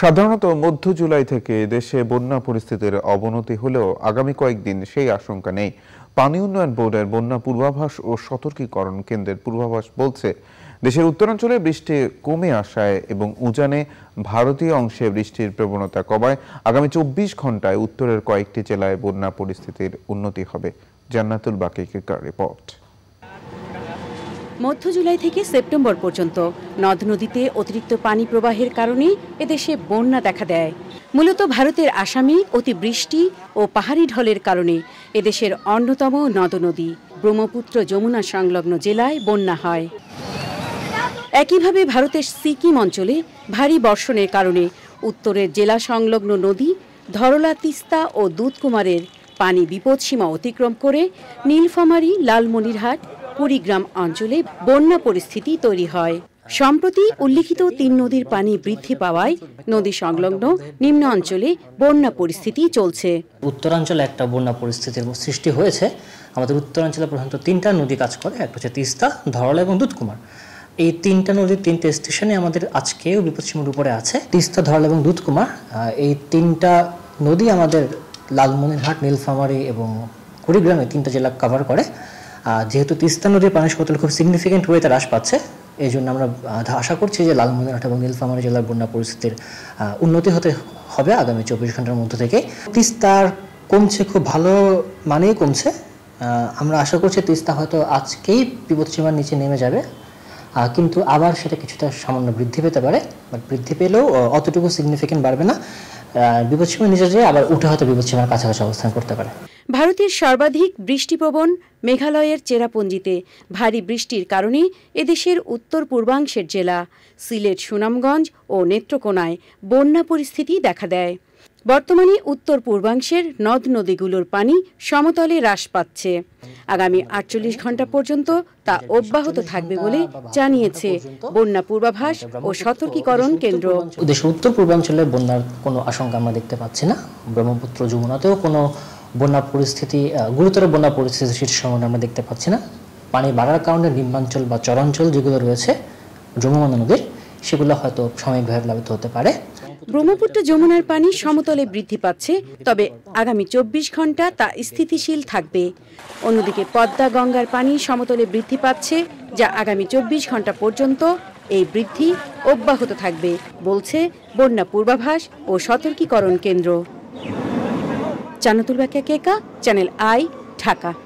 সাধারণত মধ্য জুলাই থেকে দেশে বন্যা পরিস্থিতির অবনতি হলেও আগামী কয়েকদিন সেই আশঙ্কা নেই পানি উন্নয়ন বোর্ডের বন্যা পূর্বাভাস ও সতর্কীকরণ কেন্দ্রের পূর্বাভাস বলছে দেশের উত্তরাঞ্চলে বৃষ্টি কমে আসায় এবং উজানে ভারতীয় অংশে বৃষ্টির প্রবণতা কমায় আগামী চব্বিশ ঘন্টায় উত্তরের কয়েকটি জেলায় বন্যা পরিস্থিতির উন্নতি হবে জান্নাতুল বাকিকের রিপোর্ট মধ্য জুলাই থেকে সেপ্টেম্বর পর্যন্ত নদ নদীতে অতিরিক্ত পানি প্রবাহের কারণে এদেশে বন্যা দেখা দেয় মূলত ভারতের আসামে অতিবৃষ্টি ও পাহাড়ি ঢলের কারণে এদেশের অন্যতম নদ নদী ব্রহ্মপুত্র যমুনা সংলগ্ন জেলায় বন্যা হয় একইভাবে ভারতের সিকিম অঞ্চলে ভারী বর্ষণের কারণে উত্তরের জেলা সংলগ্ন নদী ধরলা তিস্তা ও দুধকুমারের পানি বিপদসীমা অতিক্রম করে নীলফামারী লালমনিরহাট কুড়িগ্রাম অঞ্চলে বন্যা পরিস্থিতি তৈরি হয় সম্প্রতি উল্লিখিত তিন নদীর পানি বৃদ্ধি পাওয়ায় নদী সংলগ্ন নিম্ন অঞ্চলে বন্যা পরিস্থিতি চলছে উত্তরাঞ্চলে একটা বন্যা পরিস্থিতির সৃষ্টি হয়েছে আমাদের উত্তরাঞ্চলে প্রধানত তিনটা নদী কাজ করে একটা হচ্ছে তিস্তা ধরলা এবং দুধকুমার এই তিনটা নদীর তিনটে স্টেশনে আমাদের আজকে বিপদসীমার উপরে আছে তিস্তা ধরলা এবং দুধকুমার এই তিনটা নদী আমাদের লালমনিরহাট নীলফামারী এবং কুড়িগ্রামে তিনটা জেলা কভার করে যেহেতু তিস্তা নদীর পানি সকল খুব সিগনিফিকেন্ট ওয়েতে হ্রাস পাচ্ছে এই জন্য আমরা আশা করছি যে লালমনিরহাট এবং নীলফামারি জেলার বন্যা পরিস্থিতির উন্নতি হতে হবে আগামী চব্বিশ ঘন্টার মধ্যে থেকে তিস্তার কমছে খুব ভালো মানেই কমছে আমরা আশা করছি তিস্তা হয়তো আজকেই বিপদসীমার নিচে নেমে যাবে কিন্তু আবার সেটা কিছুটা সামান্য বৃদ্ধি পেতে পারে বাট বৃদ্ধি পেলেও অতটুকু সিগনিফিকেন্ট বাড়বে না বিপদসীমার নিচে যেয়ে আবার উঠে হয়তো সীমার কাছাকাছি অবস্থান করতে পারে ভারতের সর্বাধিক বৃষ্টিপবন মেঘালয়ের চেরাপুঞ্জিতে ভারী বৃষ্টির কারণে এদেশের উত্তর পূর্বাংশের জেলা সিলেট সুনামগঞ্জ ও নেত্রকোনায় বন্যা পরিস্থিতি দেখা দেয় বর্তমানে উত্তর পূর্বাংশের নদ নদীগুলোর পানি সমতলে হ্রাস পাচ্ছে আগামী আটচল্লিশ ঘন্টা পর্যন্ত তা অব্যাহত থাকবে বলে জানিয়েছে বন্যা পূর্বাভাস ও সতর্কীকরণ কেন্দ্র উত্তর পূর্বাঞ্চলে বন্যার কোনো আশঙ্কা আমরা দেখতে পাচ্ছি না ব্রহ্মপুত্র যমুনাতেও কোনো বন্যা পরিস্থিতি গুরুতর বন্যা পরিস্থিতি সেটি সম্ভাবনা আমরা দেখতে পাচ্ছি না পানি বাড়ার কারণে নিম্নাঞ্চল বা চরাঞ্চল যেগুলো রয়েছে যমুনা নদীর সেগুলো হয়তো সাময়িকভাবে প্লাবিত হতে পারে ব্রহ্মপুত্র যমুনার পানি সমতলে বৃদ্ধি পাচ্ছে তবে আগামী চব্বিশ ঘন্টা তা স্থিতিশীল থাকবে অন্যদিকে পদ্মা গঙ্গার পানি সমতলে বৃদ্ধি পাচ্ছে যা আগামী চব্বিশ ঘন্টা পর্যন্ত এই বৃদ্ধি অব্যাহত থাকবে বলছে বন্যা পূর্বাভাস ও সতর্কীকরণ কেন্দ্র জানাতুল বাকিয়া কেকা চ্যানেল আই ঢাকা